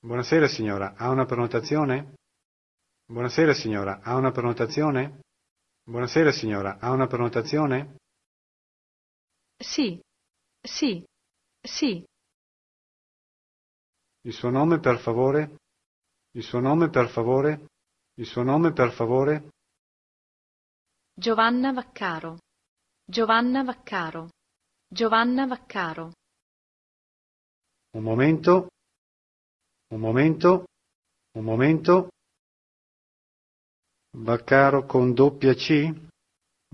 Buonasera signora, ha una prenotazione? Buonasera signora, ha una prenotazione? Buonasera signora, ha una prenotazione? Sì, sì, sì. Il suo nome per favore? Il suo nome per favore? Il suo nome per favore? Giovanna Vaccaro. Giovanna Vaccaro. Giovanna Vaccaro. Un momento, un momento, un momento. Baccaro con doppia C?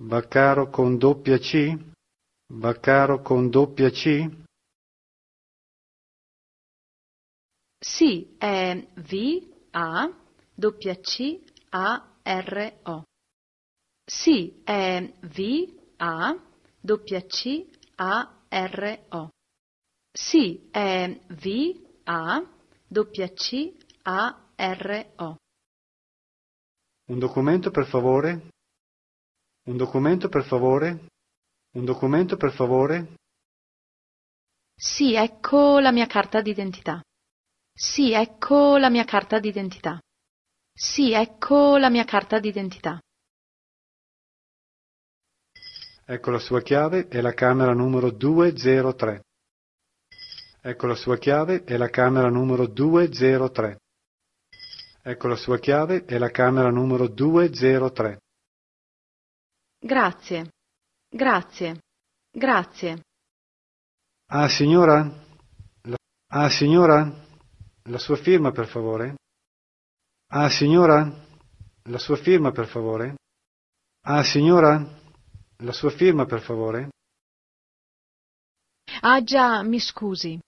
Baccaro con doppia C? Baccaro con doppia C? Sì, è V A doppia C A R O. Sì, è V A doppia C A R O. Sì, è V A W-C-A-R-O. Un documento per favore? Un documento per favore? Un documento per favore? Sì, ecco la mia carta d'identità. Sì, ecco la mia carta d'identità. Sì, ecco la mia carta d'identità. Ecco la sua chiave, è la camera numero 203. Ecco la sua chiave, è la camera numero 203. Ecco la sua chiave, è la camera numero 203. Grazie. Grazie. Grazie. Ah, signora? La... Ah, signora? La sua firma, per favore? Ah, signora? La sua firma, per favore? Ah, signora? La sua firma, per favore? Ah, già, mi scusi.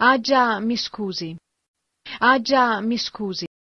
Ah già, mi scusi. Ah già, mi scusi.